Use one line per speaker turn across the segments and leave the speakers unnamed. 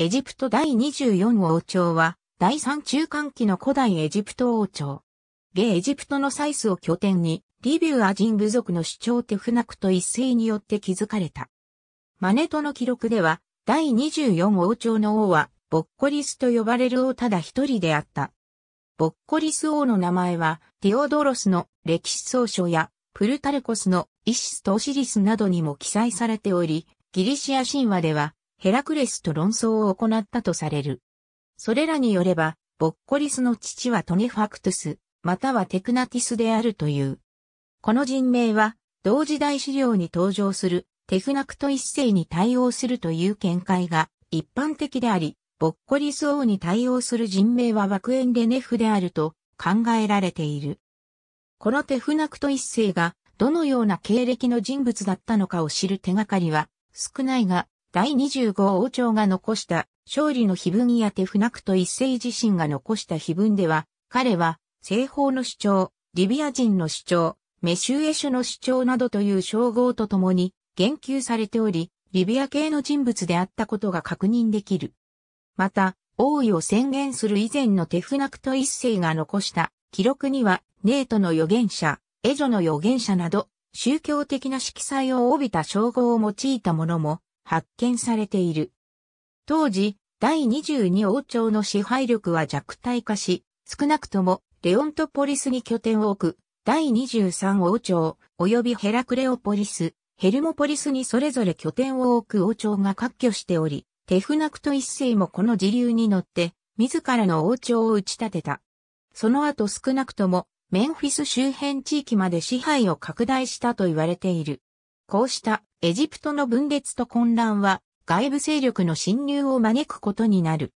エジプト第24王朝は、第3中間期の古代エジプト王朝。ゲエジプトのサイスを拠点に、リビュア人部族の主張テフナクト一世によって築かれた。マネトの記録では、第24王朝の王は、ボッコリスと呼ばれる王ただ一人であった。ボッコリス王の名前は、ティオドロスの歴史総書や、プルタルコスのイシスとオシリスなどにも記載されており、ギリシア神話では、ヘラクレスと論争を行ったとされる。それらによれば、ボッコリスの父はトネファクトス、またはテクナティスであるという。この人名は、同時代資料に登場するテフナクト一世に対応するという見解が一般的であり、ボッコリス王に対応する人名は枠縁レネフであると考えられている。このテフナクト一世がどのような経歴の人物だったのかを知る手がかりは少ないが、第25王朝が残した勝利の碑文やテフナクト一世自身が残した碑文では、彼は西方の主張、リビア人の主張、メシュエシュの主張などという称号とともに言及されており、リビア系の人物であったことが確認できる。また、王位を宣言する以前のテフナクト一世が残した記録には、ネートの預言者、エジョの預言者など、宗教的な色彩を帯びた称号を用いたものも発見されている。当時、第22王朝の支配力は弱体化し、少なくともレオントポリスに拠点を置く、第23王朝、及びヘラクレオポリス、ヘルモポリスにそれぞれ拠点を置く王朝が割拠しており、テフナクト一世もこの時流に乗って、自らの王朝を打ち立てた。その後少なくとも、メンフィス周辺地域まで支配を拡大したと言われている。こうしたエジプトの分裂と混乱は外部勢力の侵入を招くことになる。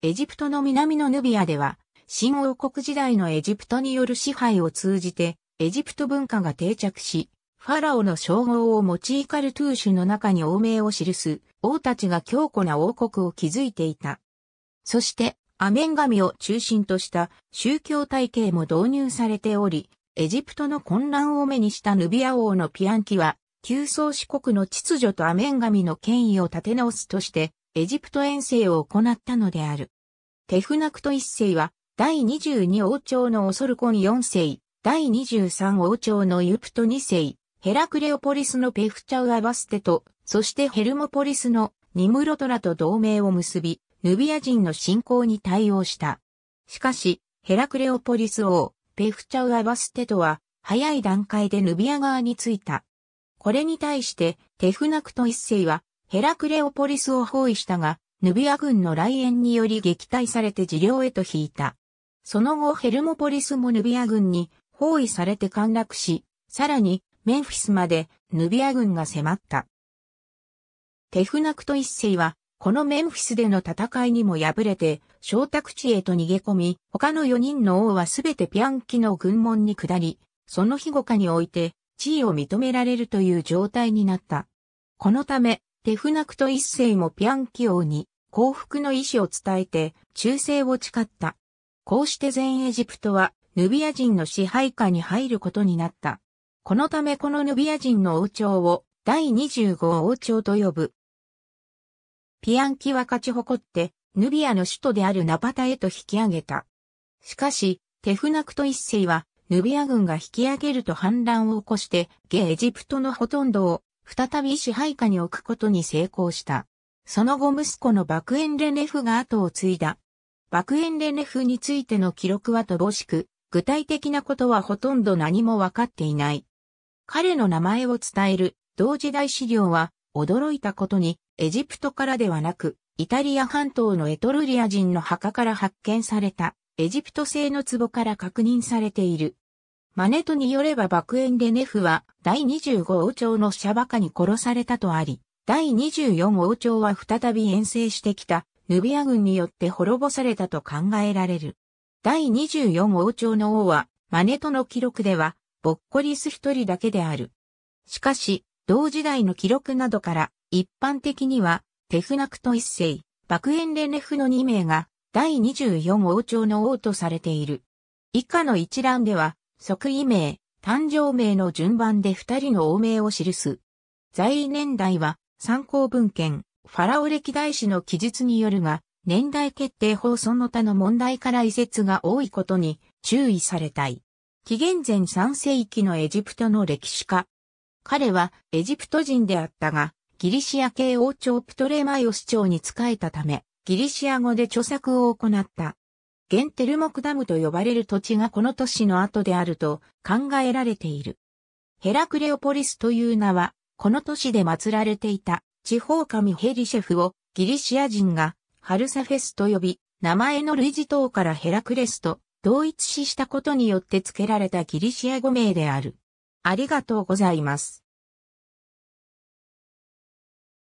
エジプトの南のヌビアでは、新王国時代のエジプトによる支配を通じて、エジプト文化が定着し、ファラオの称号を用いカルトゥーシュの中に王名を記す王たちが強固な王国を築いていた。そして、アメン神を中心とした宗教体系も導入されており、エジプトの混乱を目にしたヌビア王のピアンキは、旧宗四国の秩序とアメン神の権威を立て直すとして、エジプト遠征を行ったのである。テフナクト一世は、第22王朝のオソルコン四世、第23王朝のユプト二世、ヘラクレオポリスのペフチャウアバステと、そしてヘルモポリスのニムロトラと同盟を結び、ヌビア人の信仰に対応した。しかし、ヘラクレオポリス王、ペフチャウアバステとは、早い段階でヌビア側についた。これに対して、テフナクト一世は、ヘラクレオポリスを包囲したが、ヌビア軍の来園により撃退されて治療へと引いた。その後ヘルモポリスもヌビア軍に包囲されて陥落し、さらにメンフィスまでヌビア軍が迫った。テフナクト一世は、このメンフィスでの戦いにも敗れて、小宅地へと逃げ込み、他の4人の王はすべてピアンキの軍門に下り、その日後下において、地位を認められるという状態になった。このため、テフナクト一世もピアンキ王に降伏の意思を伝えて忠誠を誓った。こうして全エジプトはヌビア人の支配下に入ることになった。このためこのヌビア人の王朝を第25王朝と呼ぶ。ピアンキは勝ち誇って、ヌビアの首都であるナパタへと引き上げた。しかし、テフナクト一世はヌビア軍が引き上げると反乱を起こして、ゲエジプトのほとんどを再び支配下に置くことに成功した。その後息子のバクエンレネフが後を継いだ。バクエンレネフについての記録は乏しく、具体的なことはほとんど何もわかっていない。彼の名前を伝える同時代資料は驚いたことにエジプトからではなくイタリア半島のエトルリア人の墓から発見されたエジプト製の壺から確認されている。マネトによれば爆炎でネフは第25王朝のシャバカに殺されたとあり、第24王朝は再び遠征してきたヌビア軍によって滅ぼされたと考えられる。第24王朝の王はマネトの記録ではボッコリス一人だけである。しかし、同時代の記録などから一般的にはテフナクト一世、爆炎レネフの2名が第24王朝の王とされている。以下の一覧では、即位名、誕生名の順番で二人の王名を記す。在位年代は、参考文献、ファラオ歴代史の記述によるが、年代決定法その他の問題から移説が多いことに注意されたい。紀元前3世紀のエジプトの歴史家。彼はエジプト人であったが、ギリシア系王朝プトレマイオス朝に仕えたため、ギリシア語で著作を行った。ゲンテルモクダムと呼ばれる土地がこの都市の後であると考えられている。ヘラクレオポリスという名は、この都市で祀られていた地方神ヘリシェフをギリシア人がハルサフェスと呼び、名前の類似等からヘラクレスと同一視したことによって付けられたギリシア語名である。ありがとうございます。